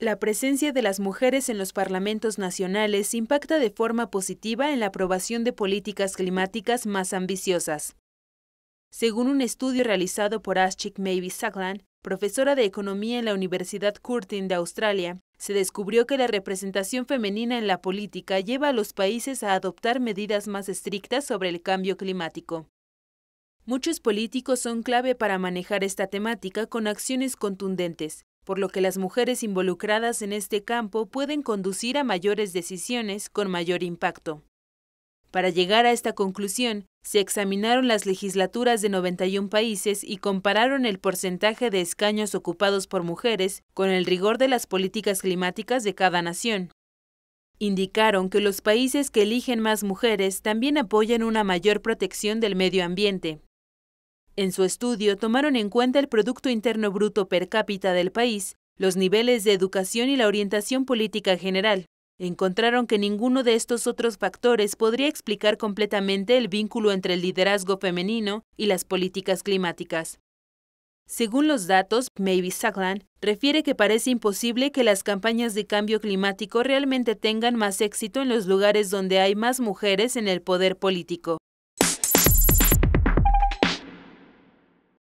La presencia de las mujeres en los parlamentos nacionales impacta de forma positiva en la aprobación de políticas climáticas más ambiciosas. Según un estudio realizado por Ashik Mavis Sackland, profesora de economía en la Universidad Curtin de Australia, se descubrió que la representación femenina en la política lleva a los países a adoptar medidas más estrictas sobre el cambio climático. Muchos políticos son clave para manejar esta temática con acciones contundentes, por lo que las mujeres involucradas en este campo pueden conducir a mayores decisiones con mayor impacto. Para llegar a esta conclusión, se examinaron las legislaturas de 91 países y compararon el porcentaje de escaños ocupados por mujeres con el rigor de las políticas climáticas de cada nación. Indicaron que los países que eligen más mujeres también apoyan una mayor protección del medio ambiente, en su estudio tomaron en cuenta el Producto Interno Bruto per cápita del país, los niveles de educación y la orientación política general. Encontraron que ninguno de estos otros factores podría explicar completamente el vínculo entre el liderazgo femenino y las políticas climáticas. Según los datos, Maybe Sackland refiere que parece imposible que las campañas de cambio climático realmente tengan más éxito en los lugares donde hay más mujeres en el poder político.